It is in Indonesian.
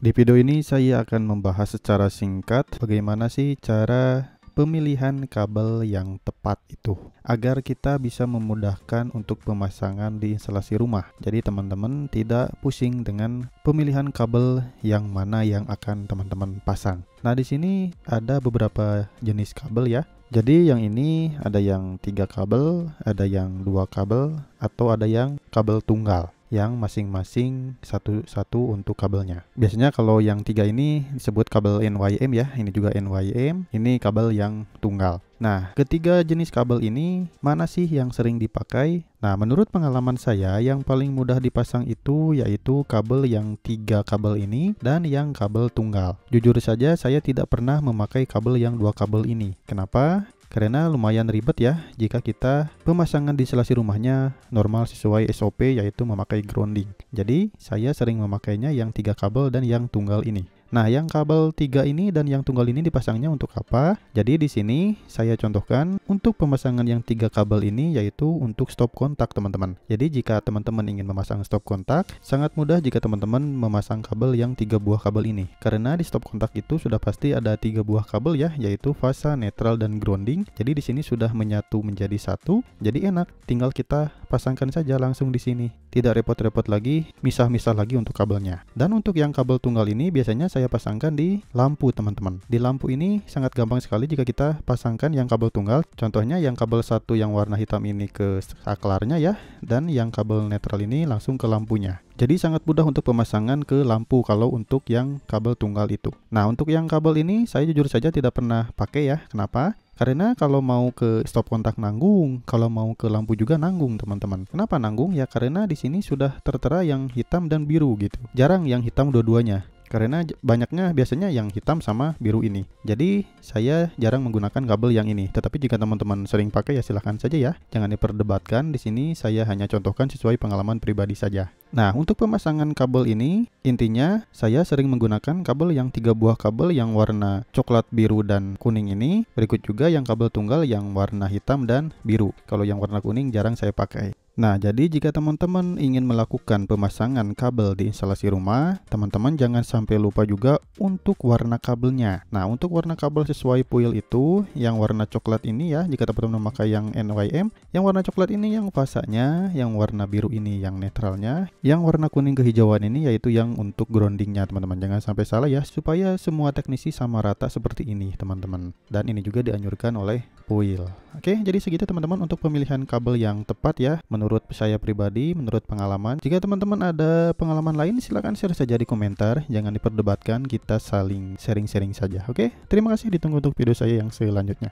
Di video ini saya akan membahas secara singkat bagaimana sih cara pemilihan kabel yang tepat itu agar kita bisa memudahkan untuk pemasangan di instalasi rumah. Jadi teman-teman tidak pusing dengan pemilihan kabel yang mana yang akan teman-teman pasang. Nah, di sini ada beberapa jenis kabel ya. Jadi yang ini ada yang tiga kabel, ada yang dua kabel, atau ada yang kabel tunggal yang masing-masing satu-satu untuk kabelnya. Biasanya kalau yang tiga ini disebut kabel NYM ya, ini juga NYM, ini kabel yang tunggal. Nah, ketiga jenis kabel ini mana sih yang sering dipakai? Nah, menurut pengalaman saya yang paling mudah dipasang itu yaitu kabel yang tiga kabel ini dan yang kabel tunggal. Jujur saja saya tidak pernah memakai kabel yang dua kabel ini. Kenapa? karena lumayan ribet ya jika kita pemasangan di selasi rumahnya normal sesuai SOP yaitu memakai grounding. Jadi saya sering memakainya yang tiga kabel dan yang tunggal ini. Nah, yang kabel 3 ini dan yang tunggal ini dipasangnya untuk apa? Jadi di sini saya contohkan untuk pemasangan yang tiga kabel ini yaitu untuk stop kontak teman-teman. Jadi jika teman-teman ingin memasang stop kontak, sangat mudah jika teman-teman memasang kabel yang tiga buah kabel ini. Karena di stop kontak itu sudah pasti ada tiga buah kabel ya, yaitu fasa, netral dan grounding. Jadi di sini sudah menyatu menjadi satu. Jadi enak, tinggal kita pasangkan saja langsung di sini. Tidak repot-repot lagi, misah-misah lagi untuk kabelnya. Dan untuk yang kabel tunggal ini biasanya saya saya pasangkan di lampu teman-teman. Di lampu ini sangat gampang sekali jika kita pasangkan yang kabel tunggal. Contohnya yang kabel satu yang warna hitam ini ke saklarnya ya, dan yang kabel netral ini langsung ke lampunya. Jadi sangat mudah untuk pemasangan ke lampu kalau untuk yang kabel tunggal itu. Nah, untuk yang kabel ini saya jujur saja tidak pernah pakai ya. Kenapa? Karena kalau mau ke stop kontak nanggung, kalau mau ke lampu juga nanggung, teman-teman. Kenapa nanggung? Ya karena di sini sudah tertera yang hitam dan biru gitu. Jarang yang hitam dua-duanya karena banyaknya biasanya yang hitam sama biru ini. Jadi saya jarang menggunakan kabel yang ini. Tetapi jika teman-teman sering pakai ya silahkan saja ya. Jangan diperdebatkan. Di sini saya hanya contohkan sesuai pengalaman pribadi saja. Nah, untuk pemasangan kabel ini, intinya saya sering menggunakan kabel yang tiga buah kabel yang warna coklat biru dan kuning ini. Berikut juga yang kabel tunggal yang warna hitam dan biru. Kalau yang warna kuning jarang saya pakai. Nah, jadi jika teman-teman ingin melakukan pemasangan kabel di instalasi rumah, teman-teman jangan sampai lupa juga untuk warna kabelnya. Nah, untuk warna kabel sesuai puil itu, yang warna coklat ini ya, jika teman-teman memakai yang NYM, yang warna coklat ini yang fasanya, yang warna biru ini yang netralnya, yang warna kuning kehijauan ini yaitu yang untuk groundingnya teman-teman Jangan sampai salah ya supaya semua teknisi sama rata seperti ini teman-teman Dan ini juga dianjurkan oleh PUIL Oke jadi segitu teman-teman untuk pemilihan kabel yang tepat ya Menurut saya pribadi, menurut pengalaman Jika teman-teman ada pengalaman lain silahkan share saja di komentar Jangan diperdebatkan kita saling sharing-sharing saja oke Terima kasih ditunggu untuk video saya yang selanjutnya